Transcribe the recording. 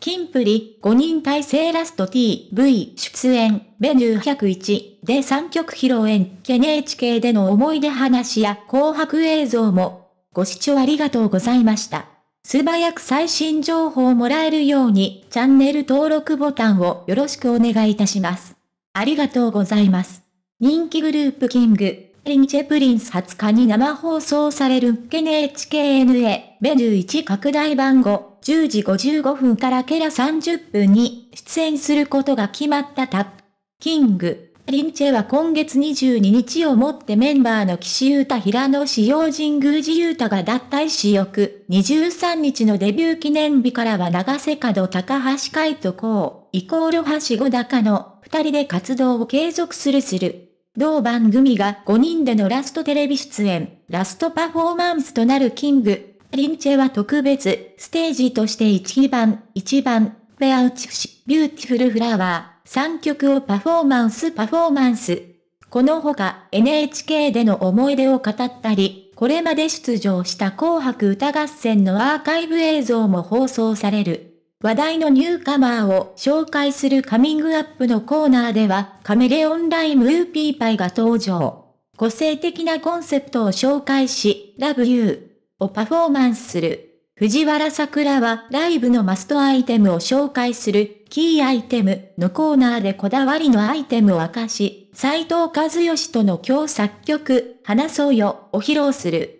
キンプリ、5人体制ラスト TV 出演、メニュー101で3曲披露宴、NHK での思い出話や紅白映像も、ご視聴ありがとうございました。素早く最新情報をもらえるように、チャンネル登録ボタンをよろしくお願いいたします。ありがとうございます。人気グループキング。リンチェプリンス20日に生放送される NHKNA ベル1拡大版後、10時55分からケラ30分に出演することが決まったタップ。キング、リンチェは今月22日をもってメンバーの岸優太平野志陽神宮寺優太が脱退し翌23日のデビュー記念日からは長瀬角高橋海人公、イコール橋五高の二人で活動を継続するする。同番組が5人でのラストテレビ出演、ラストパフォーマンスとなるキング。リンチェは特別、ステージとして1番、1番、フェアウチフシ、ビューティフルフラワー、3曲をパフォーマンスパフォーマンス。このほか NHK での思い出を語ったり、これまで出場した紅白歌合戦のアーカイブ映像も放送される。話題のニューカマーを紹介するカミングアップのコーナーでは、カメレオンライムウーピーパイが登場。個性的なコンセプトを紹介し、Love You をパフォーマンスする。藤原桜はライブのマストアイテムを紹介する、キーアイテムのコーナーでこだわりのアイテムを明かし、斎藤和義との共作曲、話そうよを披露する。